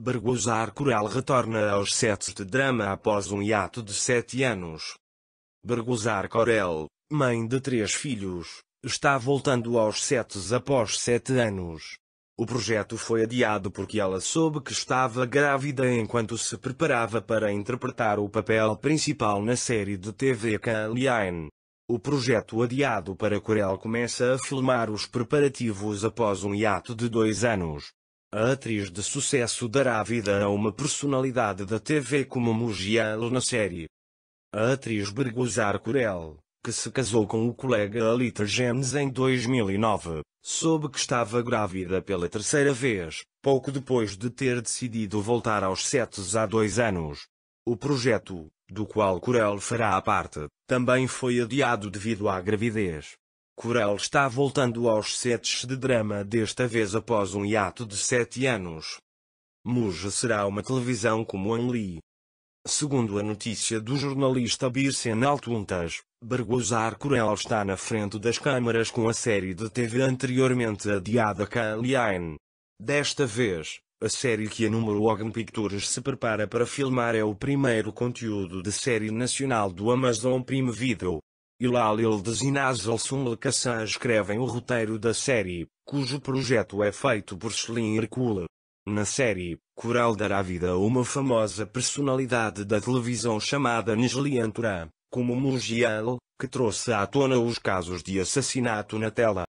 Bargozar Corel retorna aos sets de drama após um hiato de sete anos. Bargozar Corel, mãe de três filhos, está voltando aos sets após sete anos. O projeto foi adiado porque ela soube que estava grávida enquanto se preparava para interpretar o papel principal na série de TV Caline. O projeto adiado para Corel começa a filmar os preparativos após um hiato de dois anos. A atriz de sucesso dará vida a uma personalidade da TV como Mugiel na série. A atriz Berguzar Corel, que se casou com o colega Alita James em 2009, soube que estava grávida pela terceira vez, pouco depois de ter decidido voltar aos setos há dois anos. O projeto, do qual Corel fará a parte, também foi adiado devido à gravidez. Corel está voltando aos sets de drama desta vez após um hiato de sete anos. Muja será uma televisão como Anli. Segundo a notícia do jornalista Birsen Altuntas, Bergozar Corel está na frente das câmaras com a série de TV anteriormente adiada Kalyan. Desta vez, a série que a Número Ogan Pictures se prepara para filmar é o primeiro conteúdo de série nacional do Amazon Prime Video. Ilalil de Zinazal Sumlekassan escrevem o roteiro da série, cujo projeto é feito por Slim Hercule. Na série, Coral dará vida a uma famosa personalidade da televisão chamada Nisli Anturan, como Mugial, que trouxe à tona os casos de assassinato na tela.